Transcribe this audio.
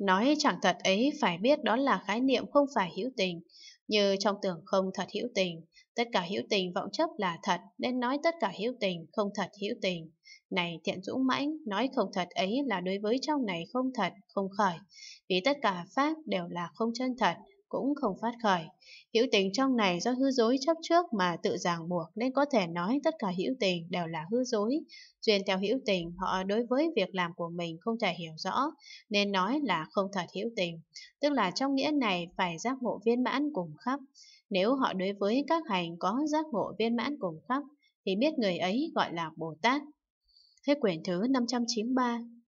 Nói chẳng thật ấy phải biết đó là khái niệm không phải hữu tình, như trong tưởng không thật hữu tình, tất cả hữu tình vọng chấp là thật, nên nói tất cả hữu tình không thật hữu tình. Này thiện dũng mãnh, nói không thật ấy là đối với trong này không thật, không khởi, vì tất cả pháp đều là không chân thật, cũng không phát khởi. Hữu tình trong này do hư dối chấp trước mà tự ràng buộc nên có thể nói tất cả hữu tình đều là hư dối. Duyên theo hữu tình họ đối với việc làm của mình không thể hiểu rõ nên nói là không thật hữu tình. Tức là trong nghĩa này phải giác ngộ viên mãn cùng khắp. Nếu họ đối với các hành có giác ngộ viên mãn cùng khắp thì biết người ấy gọi là Bồ Tát. Thế quyển thứ 593